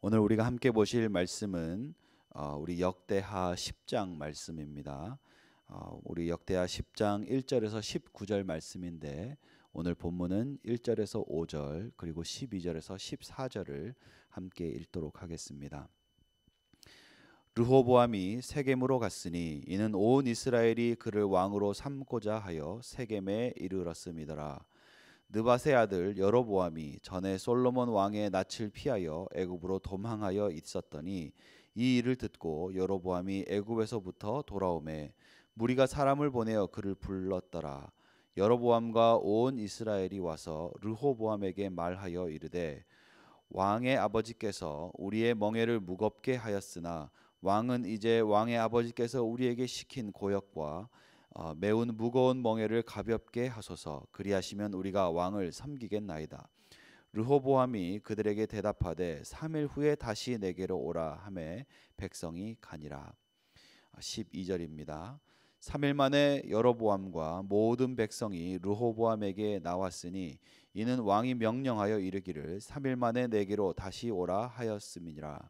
오늘 우리가 함께 보실 말씀은 어, 우리 역대하 10장 말씀입니다. 어, 우리 역대하 10장 1절에서 19절 말씀인데 오늘 본문은 1절에서 5절 그리고 12절에서 14절을 함께 읽도록 하겠습니다. 르호보암이 세겜으로 갔으니 이는 온 이스라엘이 그를 왕으로 삼고자 하여 세겜에 이르렀음이더라. 느바세 아들 여로보암이 전에 솔로몬 왕의 낯을 피하여 애굽으로 도망하여 있었더니 이 일을 듣고 여로보암이 애굽에서부터 돌아오매 무리가 사람을 보내어 그를 불렀더라 여로보암과 온 이스라엘이 와서 르호보암에게 말하여 이르되 왕의 아버지께서 우리의 멍에를 무겁게 하였으나 왕은 이제 왕의 아버지께서 우리에게 시킨 고역과 어, 매운 무거운 멍에를 가볍게 하소서 그리하시면 우리가 왕을 섬기겠나이다. 르호보암이 그들에게 대답하되 3일 후에 다시 내게로 오라 함에 백성이 가니라. 12절입니다. 아, 3일 만에 여로보암과 모든 백성이 르호보암에게 나왔으니 이는 왕이 명령하여 이르기를 3일 만에 내게로 다시 오라 하였음이니라.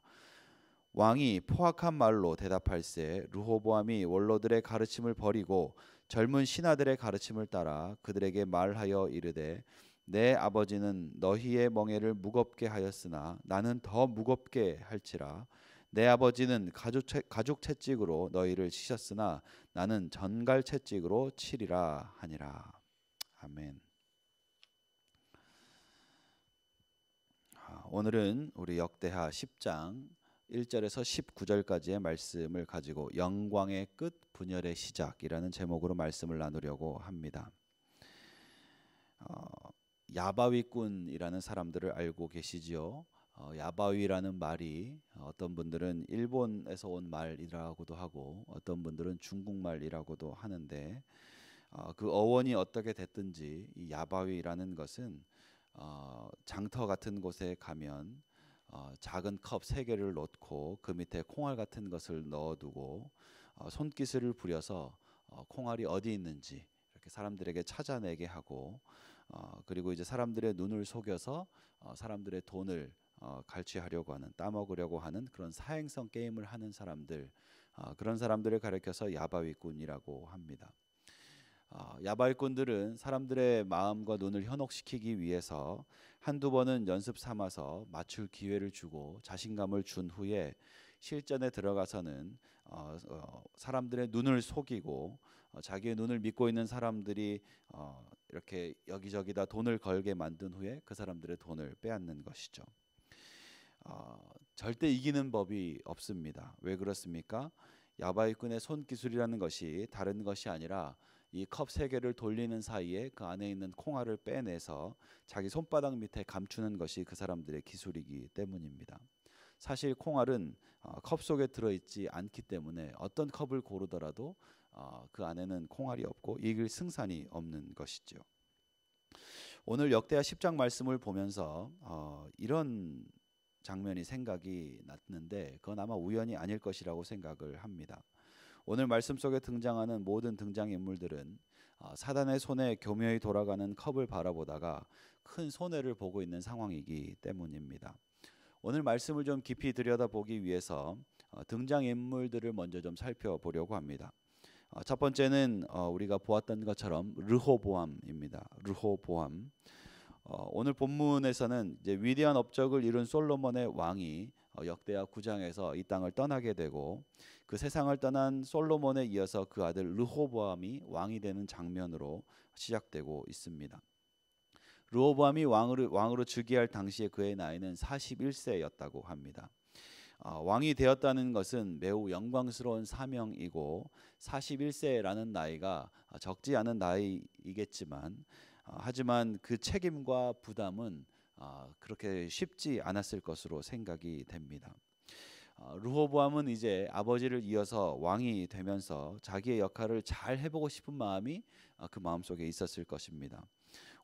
왕이 포악한 말로 대답할세 루호보암이 원로들의 가르침을 버리고 젊은 신하들의 가르침을 따라 그들에게 말하여 이르되 내 아버지는 너희의 멍에를 무겁게 하였으나 나는 더 무겁게 할지라 내 아버지는 가족, 채, 가족 채찍으로 너희를 치셨으나 나는 전갈 채찍으로 치리라 하니라 아멘. 아, 오늘은 우리 역대하 10장 1절에서 19절까지의 말씀을 가지고 영광의 끝 분열의 시작이라는 제목으로 말씀을 나누려고 합니다. 어, 야바위꾼이라는 사람들을 알고 계시지요. 어, 야바위라는 말이 어떤 분들은 일본에서 온 말이라고도 하고 어떤 분들은 중국말이라고도 하는데 어, 그 어원이 어떻게 됐든지 이 야바위라는 것은 어, 장터 같은 곳에 가면 어, 작은 컵 세 개를 넣고 그 밑에 콩알 같은 것을 넣어두고 어, 손기술을 부려서 어, 콩알이 어디 있는지 이렇게 사람들에게 찾아내게 하고 어, 그리고 이제 사람들의 눈을 속여서 어, 사람들의 돈을 어, 갈취하려고 하는 따먹으려고 하는 그런 사행성 게임을 하는 사람들 그런 사람들을 가리켜서 야바위꾼이라고 합니다. 어, 야발꾼들은 사람들의 마음과 눈을 현혹시키기 위해서 한두 번은 연습 삼아서 맞출 기회를 주고 자신감을 준 후에 실전에 들어가서는 어, 어, 사람들의 눈을 속이고 자기의 눈을 믿고 있는 사람들이 이렇게 여기저기다 돈을 걸게 만든 후에 그 사람들의 돈을 빼앗는 것이죠. 절대 이기는 법이 없습니다. 왜 그렇습니까? 야바이꾼의 손기술이라는 것이 다른 것이 아니라 이컵세 개를 돌리는 사이에 그 안에 있는 콩알을 빼내서 자기 손바닥 밑에 감추는 것이 그 사람들의 기술이기 때문입니다. 사실 콩알은 어, 컵 속에 들어있지 않기 때문에 어떤 컵을 고르더라도 어, 그 안에는 콩알이 없고 이길 승산이 없는 것이죠. 오늘 역대하 10장 말씀을 보면서 어, 이런 장면이 생각이 났는데 그건 아마 우연이 아닐 것이라고 생각을 합니다. 오늘 말씀 속에 등장하는 모든 등장인물들은 아, 사단의 손에 교묘히 돌아가는 컵을 바라보다가 큰 손해를 보고 있는 상황이기 때문입니다. 오늘 말씀을 좀 깊이 들여다보기 위해서 어, 등장인물들을 먼저 좀 살펴보려고 합니다. 어, 첫 번째는 어, 우리가 보았던 것처럼 르호보암입니다. 르호보암. 오늘 본문에서는 이제 위대한 업적을 이룬 솔로몬의 왕이 어, 역대하 9장에서 이 땅을 떠나게 되고 그 세상을 떠난 솔로몬에 이어서 그 아들 르호보암이 왕이 되는 장면으로 시작되고 있습니다. 르호보암이 왕으로, 왕으로 즉위할 당시에 그의 나이는 41세였다고 합니다. 어, 왕이 되었다는 것은 매우 영광스러운 사명이고 41세라는 나이가 적지 않은 나이이겠지만 어, 하지만 그 책임과 부담은 아, 그렇게 쉽지 않았을 것으로 생각이 됩니다. 루호보암은 아, 이제 아버지를 이어서 왕이 되면서 자기의 역할을 잘 해보고 싶은 마음이 아, 그 마음속에 있었을 것입니다.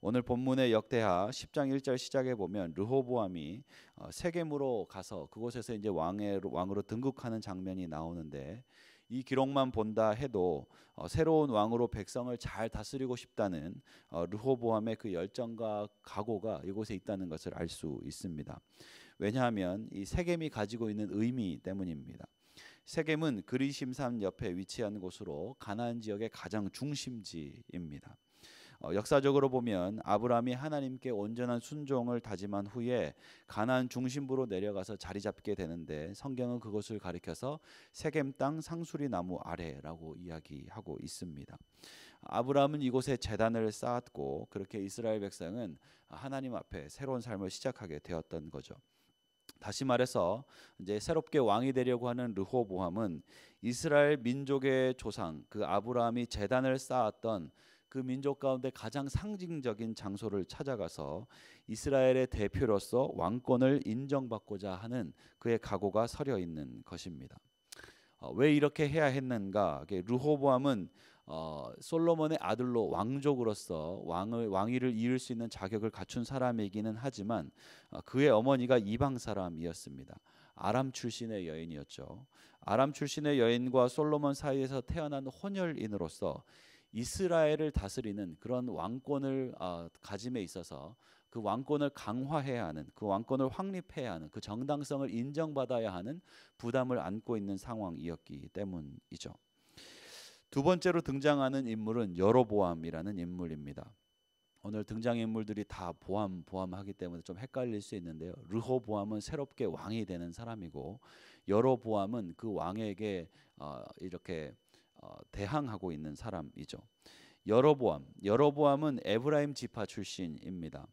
오늘 본문의 역대하 10장 1절 시작해 보면 르호보암이 어, 세겜으로 가서 그곳에서 이제 왕의 왕으로 등극하는 장면이 나오는데 이 기록만 본다 해도 어, 새로운 왕으로 백성을 잘 다스리고 싶다는 어, 르호보암의 그 열정과 각오가 이곳에 있다는 것을 알 수 있습니다. 왜냐하면 이 세겜이 가지고 있는 의미 때문입니다. 세겜은 그리심산 옆에 위치한 곳으로 가나안 지역의 가장 중심지입니다. 어, 역사적으로 보면 아브라함이 하나님께 온전한 순종을 다짐한 후에 가나안 중심부로 내려가서 자리 잡게 되는데 성경은 그것을 가리켜서 세겜 땅 상수리 나무 아래라고 이야기하고 있습니다. 아브라함은 이곳에 제단을 쌓았고 그렇게 이스라엘 백성은 하나님 앞에 새로운 삶을 시작하게 되었던 거죠. 다시 말해서 이제 새롭게 왕이 되려고 하는 르호보함은 이스라엘 민족의 조상 그 아브라함이 제단을 쌓았던 그 민족 가운데 가장 상징적인 장소를 찾아가서 이스라엘의 대표로서 왕권을 인정받고자 하는 그의 각오가 서려 있는 것입니다. 어, 왜 이렇게 해야 했는가? 루호보암은 어, 솔로몬의 아들로 왕족으로서 왕을 왕위를 이을 수 있는 자격을 갖춘 사람이기는 하지만 어, 그의 어머니가 이방 사람이었습니다. 아람 출신의 여인이었죠. 아람 출신의 여인과 솔로몬 사이에서 태어난 혼혈인으로서 이스라엘을 다스리는 그런 왕권을 어, 가짐에 있어서 그 왕권을 강화해야 하는 그 왕권을 확립해야 하는 그 정당성을 인정받아야 하는 부담을 안고 있는 상황이었기 때문이죠. 두 번째로 등장하는 인물은 여로보암이라는 인물입니다. 오늘 등장 인물들이 다 보암 보암하기 때문에 좀 헷갈릴 수 있는데요. 르호보암은 새롭게 왕이 되는 사람이고 여로보암은 그 왕에게 어, 이렇게 어, 대항하고 있는 사람이죠. 여로보암, 여로보암은 에브라임 지파 출신입니다.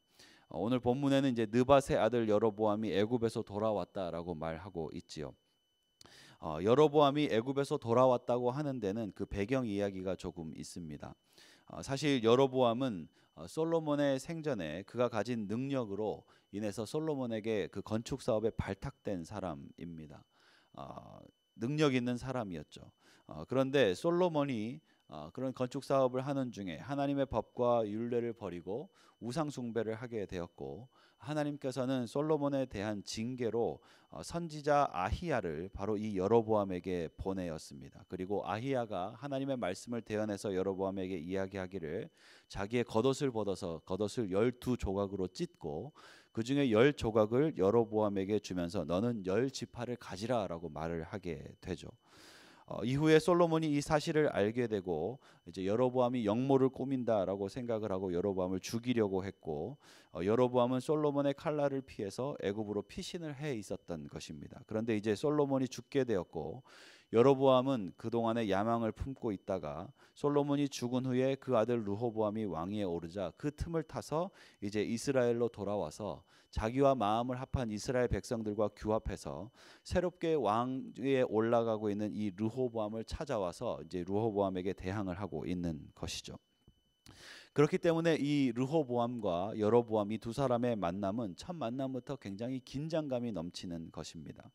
어, 오늘 본문에는 이제 느밧의 아들 여로보암이 애굽에서 돌아왔다라고 말하고 있지요. 어, 여로보암이 애굽에서 돌아왔다고 하는 데는 그 배경 이야기가 조금 있습니다. 어, 사실 여로보암은 어, 솔로몬의 생전에 그가 가진 능력으로 인해서 솔로몬에게 그 건축 사업에 발탁된 사람입니다. 어, 능력 있는 사람이었죠. 어, 그런데 솔로몬이 어, 그런 건축 사업을 하는 중에 하나님의 법과 윤례를 버리고 우상 숭배를 하게 되었고 하나님께서는 솔로몬에 대한 징계로 어, 선지자 아히야를 바로 이 여로보암에게 보내었습니다. 그리고 아히야가 하나님의 말씀을 대언해서 여로보암에게 이야기하기를 자기의 겉옷을 벗어서 겉옷을 12 조각으로 찢고 그 중에 열 조각을 여러보암에게 주면서 너는 열 지파를 가지라라고 말을 하게 되죠. 어, 이후에 솔로몬이 이 사실을 알게 되고 이제 여로보암이 영모를 꾸민다라고 생각을 하고 여로보암을 죽이려고 했고 어, 여로보암은 솔로몬의 칼날을 피해서 애굽으로 피신을 해 있었던 것입니다. 그런데 이제 솔로몬이 죽게 되었고 여로보암은 그동안의 야망을 품고 있다가 솔로몬이 죽은 후에 그 아들 르호보암이 왕위에 오르자 그 틈을 타서 이제 이스라엘로 돌아와서 자기와 마음을 합한 이스라엘 백성들과 규합해서 새롭게 왕위에 올라가고 있는 이 르호보암을 찾아와서 이제 르호보암에게 대항을 하고 있는 것이죠. 그렇기 때문에 이 르호보암과 여로보암 이두 사람의 만남은 첫 만남부터 굉장히 긴장감이 넘치는 것입니다.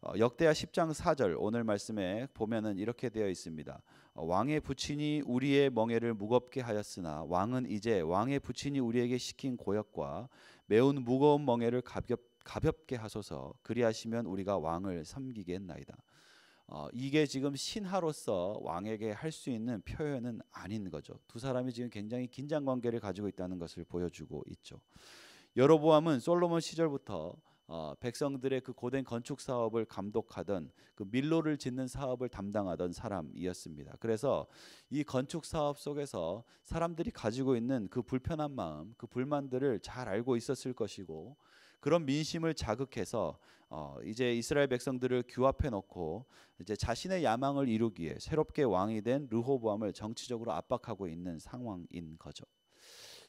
어, 역대하 10장 4절 오늘 말씀에 보면은 이렇게 되어 있습니다. 어, 왕의 부친이 우리의 멍에를 무겁게 하였으나 왕은 이제 왕의 부친이 우리에게 시킨 고역과 매운 무거운 멍에를 가볍 가볍게 하소서 그리하시면 우리가 왕을 섬기겠나이다. 어, 이게 지금 신하로서 왕에게 할 수 있는 표현은 아닌 거죠. 두 사람이 지금 굉장히 긴장 관계를 가지고 있다는 것을 보여주고 있죠. 여로보암은 솔로몬 시절부터 어, 백성들의 그 고된 건축 사업을 감독하던 그 밀로를 짓는 사업을 담당하던 사람이었습니다. 그래서 이 건축 사업 속에서 사람들이 가지고 있는 그 불편한 마음, 그 불만들을 잘 알고 있었을 것이고 그런 민심을 자극해서 어, 이제 이스라엘 백성들을 규합해 놓고 이제 자신의 야망을 이루기에 새롭게 왕이 된 르호보암을 정치적으로 압박하고 있는 상황인 거죠.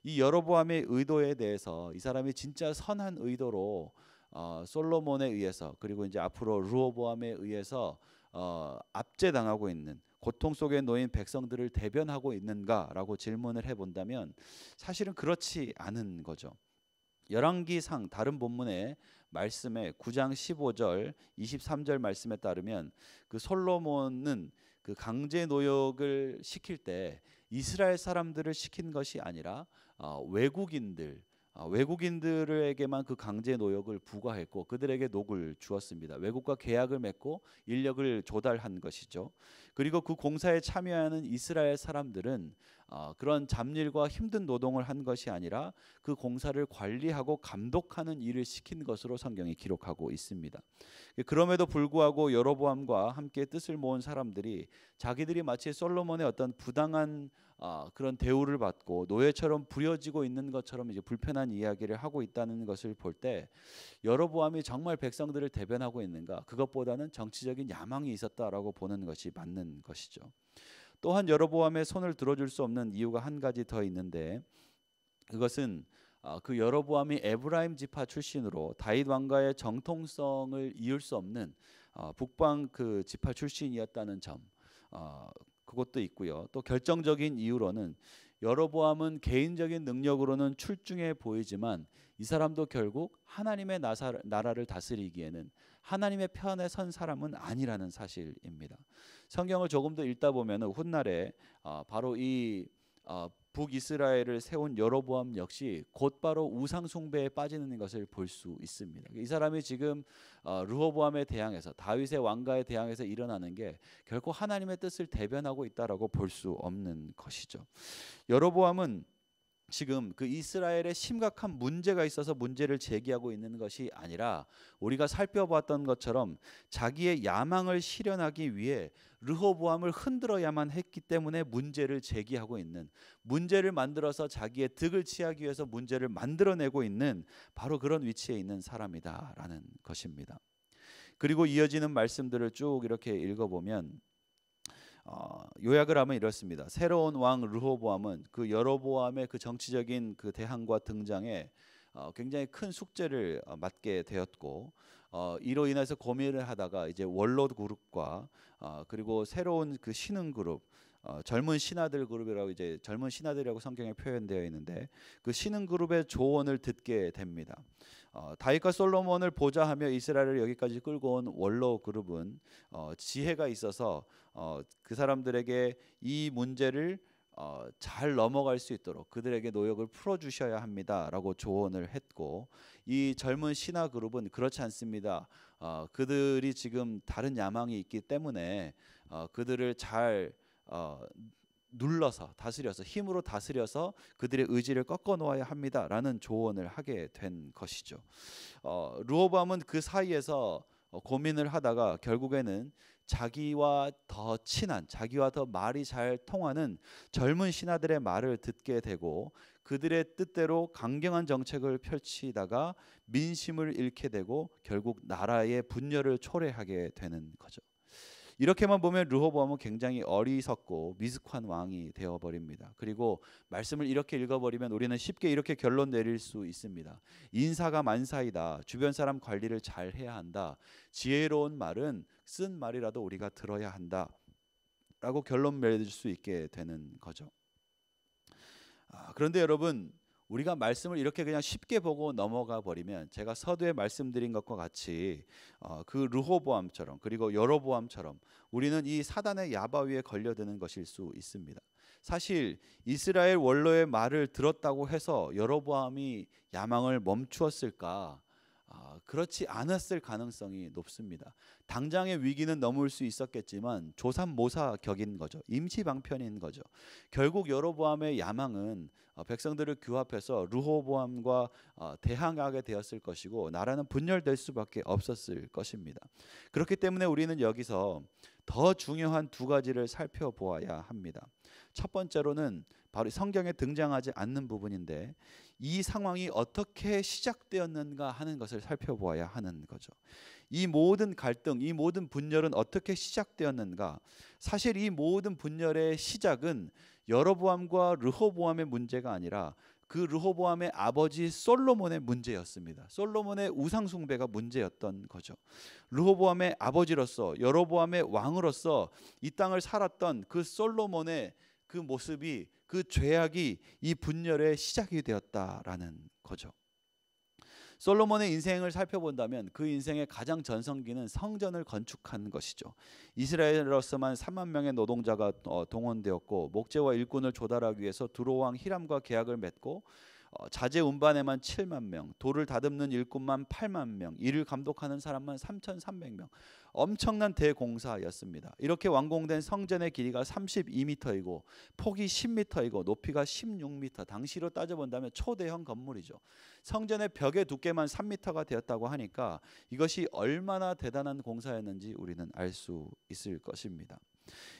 이 여로보암의 의도에 대해서 이 사람이 진짜 선한 의도로 어, 솔로몬에 의해서 그리고 이제 앞으로 루오보암에 의해서 어, 압제당하고 있는 고통 속에 놓인 백성들을 대변하고 있는가라고 질문을 해본다면 사실은 그렇지 않은 거죠. 열왕기상 다른 본문의 말씀에 9장 15절 23절 말씀에 따르면 그 솔로몬은 그 강제 노역을 시킬 때 이스라엘 사람들을 시킨 것이 아니라 어, 외국인들 어, 외국인들에게만 그 강제 노역을 부과했고 그들에게 녹을 주었습니다. 외국과 계약을 맺고 인력을 조달한 것이죠. 그리고 그 공사에 참여하는 이스라엘 사람들은 어, 그런 잡일과 힘든 노동을 한 것이 아니라 그 공사를 관리하고 감독하는 일을 시킨 것으로 성경이 기록하고 있습니다. 그럼에도 불구하고 여로보암과 함께 뜻을 모은 사람들이 자기들이 마치 솔로몬의 어떤 부당한 어, 그런 대우를 받고 노예처럼 부여지고 있는 것처럼 이제 불편한 이야기를 하고 있다는 것을 볼 때 여로보암이 정말 백성들을 대변하고 있는가 그것보다는 정치적인 야망이 있었다라고 보는 것이 맞는 것이죠. 또한 여로보암의 손을 들어줄 수 없는 이유가 한 가지 더 있는데 그것은 어, 그 여로보암이 에브라임 지파 출신으로 다윗 왕가의 정통성을 이을 수 없는 어, 북방 그 지파 출신이었다는 점 어, 그것도 있고요. 또 결정적인 이유로는 여로보암은 개인적인 능력으로는 출중해 보이지만 이 사람도 결국 하나님의 나라를 다스리기에는 하나님의 편에 선 사람은 아니라는 사실입니다. 성경을 조금 더 읽다 보면 훗날에 어, 바로 이 어, 북이스라엘을 세운 여로보암 역시 곧바로 우상 숭배에 빠지는 것을 볼 수 있습니다. 이 사람이 지금 어, 르호보암에 대항해서 다윗의 왕가에 대항해서 일어나는 게 결코 하나님의 뜻을 대변하고 있다라고 볼 수 없는 것이죠. 여로보암은 지금 그 이스라엘에 심각한 문제가 있어서 문제를 제기하고 있는 것이 아니라 우리가 살펴봤던 것처럼 자기의 야망을 실현하기 위해 르호보암을 흔들어야만 했기 때문에 문제를 제기하고 있는 문제를 만들어서 자기의 득을 취하기 위해서 문제를 만들어내고 있는 바로 그런 위치에 있는 사람이다라는 것입니다. 그리고 이어지는 말씀들을 쭉 이렇게 읽어보면 어, 요약을 하면 이렇습니다. 새로운 왕 르호보암은 그 여로보암의 그 정치적인 그 대항과 등장에 어, 굉장히 큰 숙제를 어, 맡게 되었고 어, 이로 인해서 고민을 하다가 이제 원로 그룹과 어, 그리고 새로운 그 신흥 그룹 어, 젊은 신하들 그룹이라고 이제 젊은 신하들이라고 성경에 표현되어 있는데 그 신은 그룹의 조언을 듣게 됩니다. 어, 다윗과 솔로몬을 보자하며 이스라엘을 여기까지 끌고 온 원로 그룹은 어, 지혜가 있어서 어, 그 사람들에게 이 문제를 어, 잘 넘어갈 수 있도록 그들에게 노역을 풀어 주셔야 합니다라고 조언을 했고 이 젊은 신하 그룹은 그렇지 않습니다. 어, 그들이 지금 다른 야망이 있기 때문에 그들을 잘 어, 눌러서 다스려서 힘으로 다스려서 그들의 의지를 꺾어 놓아야 합니다라는 조언을 하게 된 것이죠. 어, 루오밤은 그 사이에서 어, 고민을 하다가 결국에는 자기와 더 친한, 자기와 더 말이 잘 통하는 젊은 신하들의 말을 듣게 되고 그들의 뜻대로 강경한 정책을 펼치다가 민심을 잃게 되고 결국 나라의 분열을 초래하게 되는 거죠. 이렇게만 보면 르호보암은 굉장히 어리석고 미숙한 왕이 되어 버립니다. 그리고 말씀을 이렇게 읽어 버리면 우리는 쉽게 이렇게 결론 내릴 수 있습니다. 인사가 만사이다. 주변 사람 관리를 잘 해야 한다. 지혜로운 말은 쓴 말이라도 우리가 들어야 한다. 라고 결론 내릴 수 있게 되는 거죠. 아, 그런데 여러분 우리가 말씀을 이렇게 그냥 쉽게 보고 넘어가 버리면 제가 서두에 말씀드린 것과 같이 어, 그 르호보암처럼 그리고 여로보암처럼 우리는 이 사단의 야바 위에 걸려드는 것일 수 있습니다. 사실 이스라엘 원로의 말을 들었다고 해서 여로보암이 야망을 멈추었을까? 아, 그렇지 않았을 가능성이 높습니다. 당장의 위기는 넘을 수 있었겠지만 조삼모사 격인 거죠. 임시방편인 거죠. 결국 여로보암의 야망은 어, 백성들을 규합해서 루호보암과 어, 대항하게 되었을 것이고 나라는 분열될 수밖에 없었을 것입니다. 그렇기 때문에 우리는 여기서 더 중요한 두 가지를 살펴보아야 합니다. 첫 번째로는 바로 성경에 등장하지 않는 부분인데 이 상황이 어떻게 시작되었는가 하는 것을 살펴보아야 하는 거죠. 이 모든 갈등, 이 모든 분열은 어떻게 시작되었는가? 사실 이 모든 분열의 시작은 여로보암과 르호보암의 문제가 아니라 그 르호보암의 아버지 솔로몬의 문제였습니다. 솔로몬의 우상 숭배가 문제였던 거죠. 르호보암의 아버지로서 여로보암의 왕으로서 이 땅을 살았던 그 솔로몬의 그 모습이 그 죄악이 이 분열의 시작이 되었다라는 거죠. 솔로몬의 인생을 살펴본다면 그 인생의 가장 전성기는 성전을 건축한 것이죠. 이스라엘로서만 3만 명의 노동자가 어, 동원되었고 목재와 일꾼을 조달하기 위해서 두로왕 히람과 계약을 맺고 어, 자재 운반에만 7만 명, 돌을 다듬는 일꾼만 8만 명, 이를 감독하는 사람만 3,300명. 엄청난 대공사였습니다. 이렇게 완공된 성전의 길이가 32m이고 폭이 10m이고 높이가 16m. 당시로 따져본다면 초대형 건물이죠. 성전의 벽의 두께만 3m가 되었다고 하니까 이것이 얼마나 대단한 공사였는지 우리는 알 수 있을 것입니다.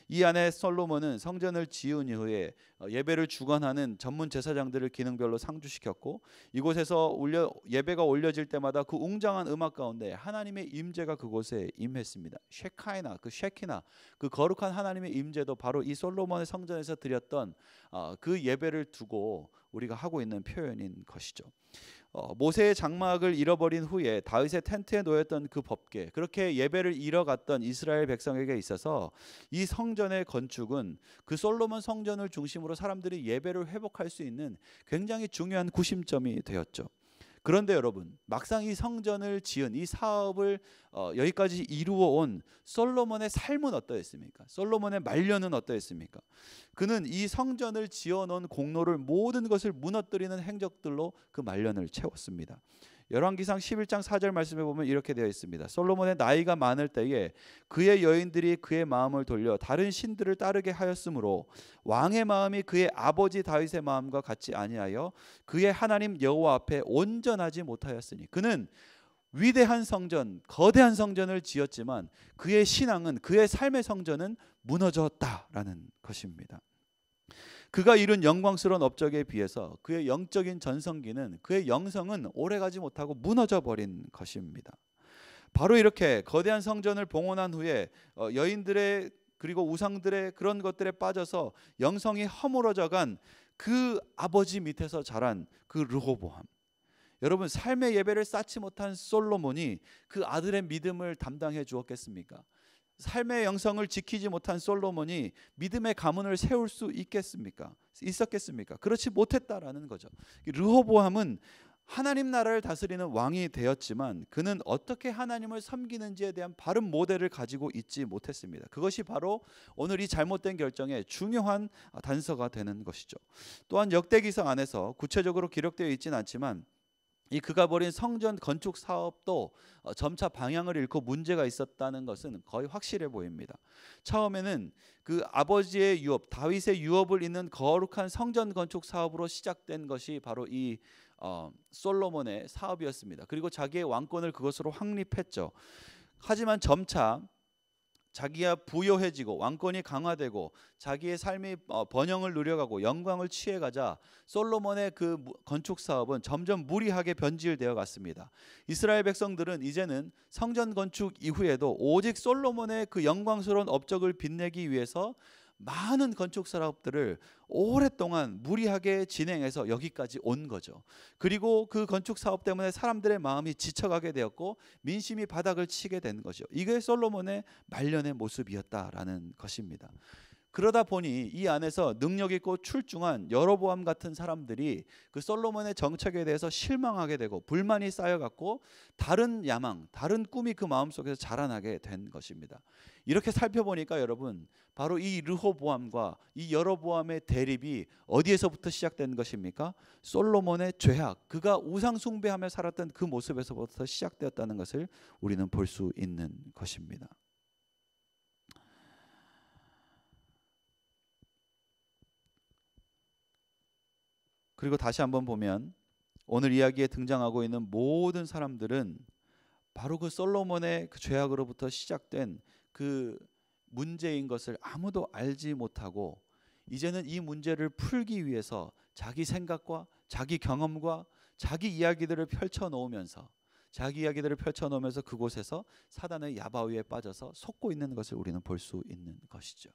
이 안에 솔로몬은 성전을 지은 이후에 어, 예배를 주관하는 전문 제사장들을 기능별로 상주시켰고 이곳에서 올려, 예배가 올려질 때마다 그 웅장한 음악 가운데 하나님의 임재가 그곳에 임했습니다. 쉐카이나 그 쉐키나 그 거룩한 하나님의 임재도 바로 이 솔로몬의 성전에서 드렸던 어, 그 예배를 두고 우리가 하고 있는 표현인 것이죠. 어, 모세의 장막을 잃어버린 후에 다윗의 텐트에 놓였던 그 법계 그렇게 예배를 잃어갔던 이스라엘 백성에게 있어서 이 성전의 건축은 그 솔로몬 성전을 중심으로 사람들이 예배를 회복할 수 있는 굉장히 중요한 구심점이 되었죠. 그런데 여러분 막상 이 성전을 지은 이 사업을 어, 여기까지 이루어 온 솔로몬의 삶은 어떠했습니까? 솔로몬의 말년은 어떠했습니까? 그는 이 성전을 지어 놓은 공로를 모든 것을 무너뜨리는 행적들로 그 말년을 채웠습니다. 열왕기상 11장 4절 말씀에 보면 이렇게 되어 있습니다. 솔로몬의 나이가 많을 때에 그의 여인들이 그의 마음을 돌려 다른 신들을 따르게 하였으므로 왕의 마음이 그의 아버지 다윗의 마음과 같지 아니하여 그의 하나님 여호와 앞에 온전하지 못하였으니 그는 위대한 성전, 거대한 성전을 지었지만 그의 신앙은 그의 삶의 성전은 무너졌다라는 것입니다. 그가 이룬 영광스러운 업적에 비해서 그의 영적인 전성기는 그의 영성은 오래가지 못하고 무너져 버린 것입니다. 바로 이렇게 거대한 성전을 봉헌한 후에 어, 여인들의 그리고 우상들의 그런 것들에 빠져서 영성이 허물어져 간그 아버지 밑에서 자란 그 르호보함. 여러분 삶의 예배를 쌓지 못한 솔로몬이 그 아들의 믿음을 담당해 주었겠습니까? 삶의 영성을 지키지 못한 솔로몬이 믿음의 가문을 세울 수 있겠습니까? 있었겠습니까? 그렇지 못했다라는 거죠. 르호보함은 하나님 나라를 다스리는 왕이 되었지만 그는 어떻게 하나님을 섬기는지에 대한 바른 모델을 가지고 있지 못했습니다. 그것이 바로 오늘 이 잘못된 결정의 중요한 단서가 되는 것이죠. 또한 역대기서 안에서 구체적으로 기록되어 있지는 않지만 이 그가 벌인 성전 건축 사업도 어, 점차 방향을 잃고 문제가 있었다는 것은 거의 확실해 보입니다. 처음에는 그 아버지의 유업, 다윗의 유업을 잇는 거룩한 성전 건축 사업으로 시작된 것이 바로 이 어, 솔로몬의 사업이었습니다. 그리고 자기의 왕권을 그것으로 확립했죠. 하지만 점차 자기야 부여해지고 왕권이 강화되고 자기의 삶이 어, 번영을 누려가고 영광을 취해가자 솔로몬의 그 건축 사업은 점점 무리하게 변질되어 갔습니다. 이스라엘 백성들은 이제는 성전 건축 이후에도 오직 솔로몬의 그 영광스러운 업적을 빛내기 위해서 많은 건축 사업들을 오랫동안 무리하게 진행해서 여기까지 온 거죠. 그리고 그 건축 사업 때문에 사람들의 마음이 지쳐가게 되었고 민심이 바닥을 치게 된 거죠. 이게 솔로몬의 말년의 모습이었다라는 것입니다. 그러다 보니 이 안에서 능력 있고 출중한 여로보암 같은 사람들이 그 솔로몬의 정책에 대해서 실망하게 되고 불만이 쌓여갖고 다른 야망, 다른 꿈이 그 마음속에서 자라나게 된 것입니다. 이렇게 살펴보니까 여러분 바로 이 르호보암과 이 여로보암의 대립이 어디에서부터 시작된 것입니까? 솔로몬의 죄악, 그가 우상 숭배하며 살았던 그 모습에서부터 시작되었다는 것을 우리는 볼 수 있는 것입니다. 그리고 다시 한번 보면 오늘 이야기에 등장하고 있는 모든 사람들은 바로 그 솔로몬의 그 죄악으로부터 시작된 그 문제인 것을 아무도 알지 못하고 이제는 이 문제를 풀기 위해서 자기 생각과 자기 경험과 자기 이야기들을 펼쳐 놓으면서 자기 이야기들을 펼쳐 놓으면서 그곳에서 사단의 야바위에 빠져서 속고 있는 것을 우리는 볼 수 있는 것이죠.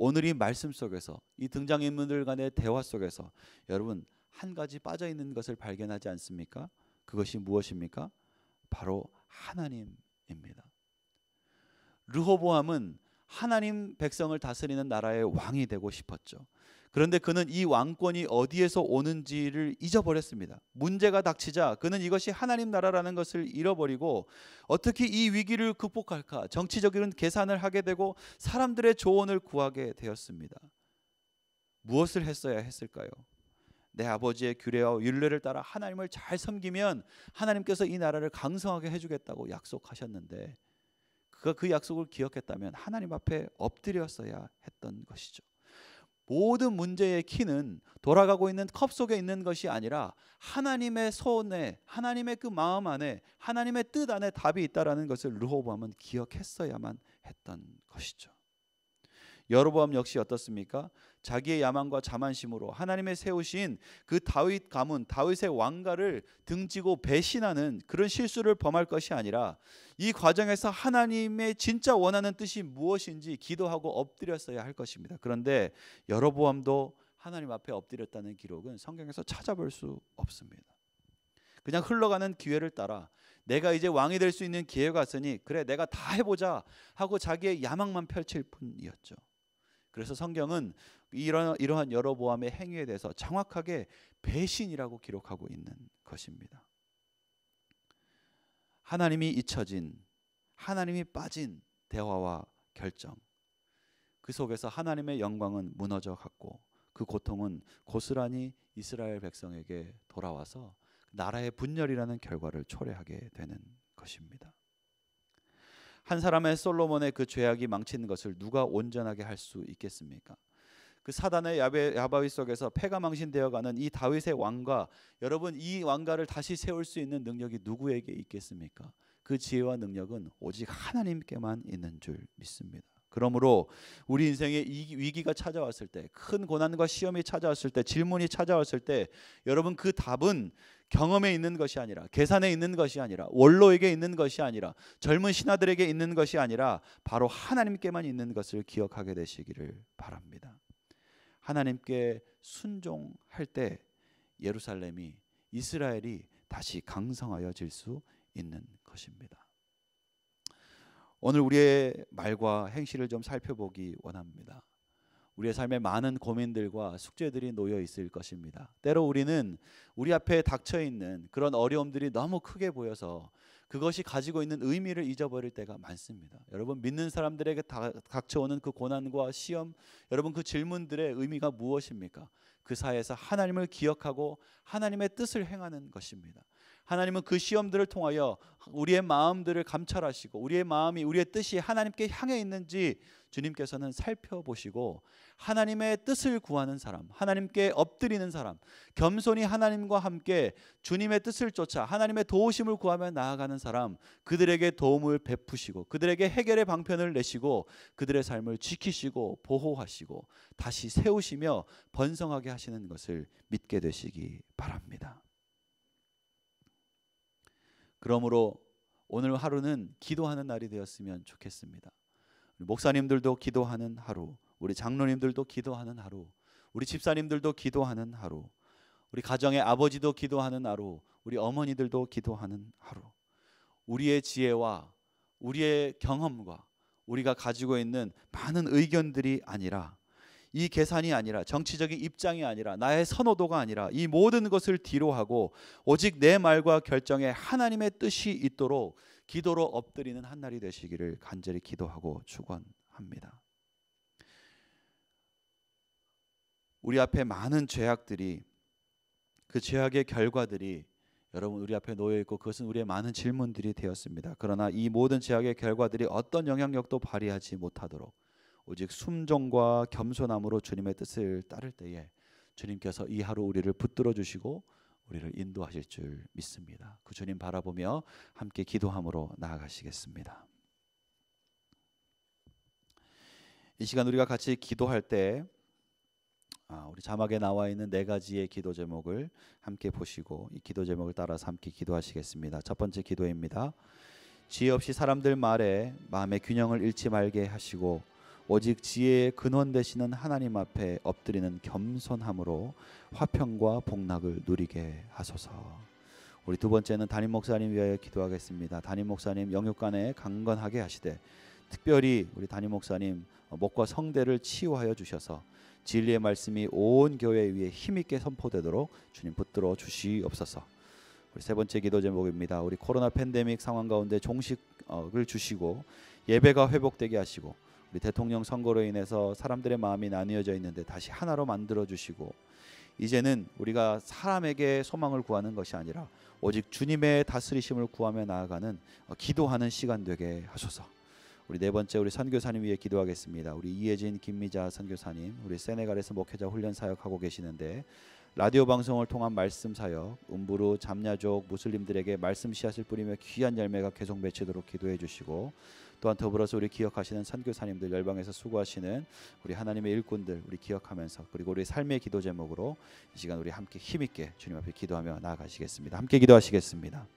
오늘 이 말씀 속에서 이 등장인물들 간의 대화 속에서 여러분 한 가지 빠져 있는 것을 발견하지 않습니까? 그것이 무엇입니까? 바로 하나님입니다. 르호보암은 하나님 백성을 다스리는 나라의 왕이 되고 싶었죠. 그런데 그는 이 왕권이 어디에서 오는지를 잊어버렸습니다. 문제가 닥치자 그는 이것이 하나님 나라라는 것을 잃어버리고 어떻게 이 위기를 극복할까 정치적인 계산을 하게 되고 사람들의 조언을 구하게 되었습니다. 무엇을 했어야 했을까요? 내 아버지의 규례와 율례를 따라 하나님을 잘 섬기면 하나님께서 이 나라를 강성하게 해주겠다고 약속하셨는데 그가 그 약속을 기억했다면 하나님 앞에 엎드렸어야 했던 것이죠. 모든 문제의 키는 돌아가고 있는 컵 속에 있는 것이 아니라 하나님의 손에 하나님의 그 마음 안에 하나님의 뜻 안에 답이 있다라는 것을 르호보암은 기억했어야만 했던 것이죠. 여로보암 역시 어떻습니까? 자기의 야망과 자만심으로 하나님의 세우신 그 다윗 가문, 다윗의 왕가를 등지고 배신하는 그런 실수를 범할 것이 아니라 이 과정에서 하나님의 진짜 원하는 뜻이 무엇인지 기도하고 엎드렸어야 할 것입니다. 그런데 여로보암도 하나님 앞에 엎드렸다는 기록은 성경에서 찾아볼 수 없습니다. 그냥 흘러가는 기회를 따라 내가 이제 왕이 될 수 있는 기회가 왔으니 그래 내가 다 해보자 하고 자기의 야망만 펼칠 뿐이었죠. 그래서 성경은 이러, 이러한 여러 보암의 행위에 대해서 정확하게 배신이라고 기록하고 있는 것입니다. 하나님이 잊혀진 하나님이 빠진 대화와 결정 그 속에서 하나님의 영광은 무너져 갔고 그 고통은 고스란히 이스라엘 백성에게 돌아와서 나라의 분열이라는 결과를 초래하게 되는 것입니다. 한 사람의 솔로몬의 그 죄악이 망치는 것을 누가 온전하게 할 수 있겠습니까? 그 사단의 야베, 야바위 속에서 패가 망신되어가는 이 다윗의 왕과 여러분 이 왕가를 다시 세울 수 있는 능력이 누구에게 있겠습니까? 그 지혜와 능력은 오직 하나님께만 있는 줄 믿습니다. 그러므로 우리 인생에 위기가 찾아왔을 때, 큰 고난과 시험이 찾아왔을 때, 질문이 찾아왔을 때 여러분 그 답은 경험에 있는 것이 아니라 계산에 있는 것이 아니라 원로에게 있는 것이 아니라 젊은 신하들에게 있는 것이 아니라 바로 하나님께만 있는 것을 기억하게 되시기를 바랍니다. 하나님께 순종할 때 예루살렘이 이스라엘이 다시 강성하여 질 수 있는 것입니다. 오늘 우리의 말과 행실을 좀 살펴보기 원합니다. 우리의 삶에 많은 고민들과 숙제들이 놓여 있을 것입니다. 때로 우리는 우리 앞에 닥쳐 있는 그런 어려움들이 너무 크게 보여서 그것이 가지고 있는 의미를 잊어버릴 때가 많습니다. 여러분 믿는 사람들에게 닥쳐오는 그 고난과 시험, 여러분 그 질문들의 의미가 무엇입니까? 그 사이에서 하나님을 기억하고 하나님의 뜻을 행하는 것입니다. 하나님은 그 시험들을 통하여 우리의 마음들을 감찰하시고 우리의 마음이 우리의 뜻이 하나님께 향해 있는지 주님께서는 살펴보시고 하나님의 뜻을 구하는 사람, 하나님께 엎드리는 사람, 겸손히 하나님과 함께 주님의 뜻을 쫓아 하나님의 도우심을 구하며 나아가는 사람, 그들에게 도움을 베푸시고 그들에게 해결의 방편을 내시고 그들의 삶을 지키시고 보호하시고 다시 세우시며 번성하게 하시는 것을 믿게 되시기 바랍니다. 그러므로 오늘 하루는 기도하는 날이 되었으면 좋겠습니다. 목사님들도 기도하는 하루, 우리 장로님들도 기도하는 하루, 우리 집사님들도 기도하는 하루, 우리 가정의 아버지도 기도하는 하루, 우리 어머니들도 기도하는 하루. 우리의 지혜와 우리의 경험과 우리가 가지고 있는 많은 의견들이 아니라 이 계산이 아니라 정치적인 입장이 아니라 나의 선호도가 아니라 이 모든 것을 뒤로하고 오직 내 말과 결정에 하나님의 뜻이 있도록 기도로 엎드리는 한 날이 되시기를 간절히 기도하고 축원합니다. 우리 앞에 많은 죄악들이 그 죄악의 결과들이 여러분 우리 앞에 놓여 있고 그것은 우리의 많은 질문들이 되었습니다. 그러나 이 모든 죄악의 결과들이 어떤 영향력도 발휘하지 못하도록 오직 순종과 겸손함으로 주님의 뜻을 따를 때에 주님께서 이 하루 우리를 붙들어 주시고 우리를 인도하실 줄 믿습니다. 그 주님 바라보며 함께 기도함으로 나아가시겠습니다. 이 시간 우리가 같이 기도할 때 아, 우리 자막에 나와 있는 네 가지의 기도 제목을 함께 보시고 이 기도 제목을 따라서 함께 기도하시겠습니다. 첫 번째 기도입니다. 지혜 없이 사람들 말에 마음의 균형을 잃지 말게 하시고 오직 지혜의 근원 되시는 하나님 앞에 엎드리는 겸손함으로 화평과 복락을 누리게 하소서. 우리 두 번째는 담임 목사님 위하여 기도하겠습니다. 담임 목사님 영육간에 강건하게 하시되 특별히 우리 담임 목사님 어, 목과 성대를 치유하여 주셔서 진리의 말씀이 온 교회 위에 힘있게 선포되도록 주님 붙들어 주시옵소서. 우리 세 번째 기도 제목입니다. 우리 코로나 팬데믹 상황 가운데 종식을 주시고 예배가 회복되게 하시고 우리 네, 대통령 선거로 인해서 사람들의 마음이 나뉘어져 있는데 다시 하나로 만들어 주시고 이제는 우리가 사람에게 소망을 구하는 것이 아니라 오직 주님의 다스리심을 구하며 나아가는 어, 기도하는 시간 되게 하소서. 우리 네 번째 우리 선교사님 위해 기도하겠습니다. 우리 이혜진 김미자 선교사님, 우리 세네갈에서 목회자 훈련 사역하고 계시는데 라디오 방송을 통한 말씀 사역, 음부로 잠야족 무슬림들에게 말씀 씨앗을 뿌리며 귀한 열매가 계속 맺히도록 기도해 주시고 또한 더불어서 우리 기억하시는 선교사님들 열방에서 수고하시는 우리 하나님의 일꾼들 우리 기억하면서 그리고 우리 삶의 기도 제목으로 이 시간 우리 함께 힘있게 주님 앞에 기도하며 나아가시겠습니다. 함께 기도하시겠습니다.